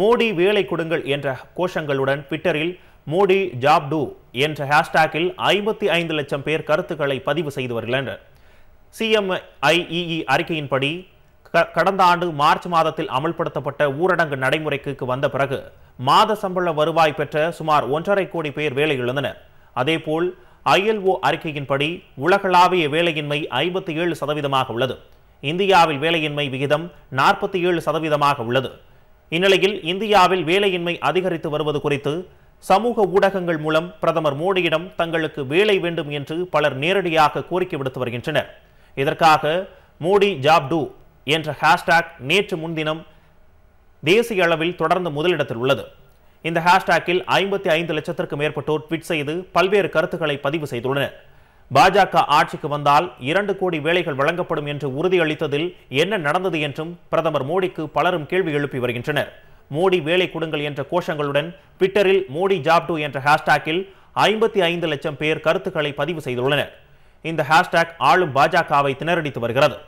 மோடி வேலை கொடுங்கள் என்ற கோஷங்களுடன் ட்விட்டரில் மோடி ஜாப் டூ என்ற ஹேஷ்டேக்கில் ஐம்பத்தி ஐந்து லட்சம் பேர் கருத்துக்களை பதிவு செய்து வருகின்றனர் சிஎம்ஐஇஇ e e அறிக்கையின்படி கடந்த ஆண்டு மார்ச் மாதத்தில் அமல்படுத்தப்பட்ட ஊரடங்கு நடைமுறைக்கு வந்த பிறகு மாத சம்பள வருவாய் பெற்ற சுமார் ஒன்றரை கோடி பேர் வேலையிழந்தனர் அதேபோல் ஐஎல்ஓ அறிக்கையின்படி உலகளாவிய வேலையின்மை ஐம்பத்தி ஏழு சதவீதமாக உள்ளது இந்தியாவில் வேலையின்மை விகிதம் நாற்பத்தி ஏழு சதவீதமாக உள்ளது இந்நிலையில் இந்தியாவில் வேலையின்மை அதிகரித்து வருவது குறித்து சமூக ஊடகங்கள் மூலம் பிரதமர் மோடியிடம் தங்களுக்கு வேலை வேண்டும் என்று பலர் நேரடியாக கோரிக்கை விடுத்து வருகின்றனர் இதற்காக மோடி ஜாப் டூ என்ற ஹேஷ்டாக் நேற்று முன்தினம் தேசிய அளவில் தொடர்ந்து முதலிடத்தில் உள்ளது இந்த ஹேஷ்டாக்கில் ஐம்பத்தி ஐந்து லட்சத்திற்கு மேற்பட்டோர் ட்விட் செய்து பல்வேறு கருத்துக்களை பதிவு செய்துள்ளனர் பாஜக ஆட்சிக்கு வந்தால் இரண்டு கோடி வேலைகள் வழங்கப்படும் என்று உறுதியளித்ததில் என்ன நடந்தது என்றும் பிரதமர் மோடிக்கு பலரும் கேள்வி எழுப்பி வருகின்றனர் மோடி வேலை கொடுங்கள் என்ற கோஷங்களுடன் ட்விட்டரில் மோடி ஜாப் டூ என்ற ஹேஷ்டாக்கில் ஐம்பத்தி ஐந்து லட்சம் பேர் கருத்துக்களை பதிவு செய்துள்ளனர் இந்த ஹேஷ்டாக் ஆளும் பாஜகவை திணறடித்து வருகிறது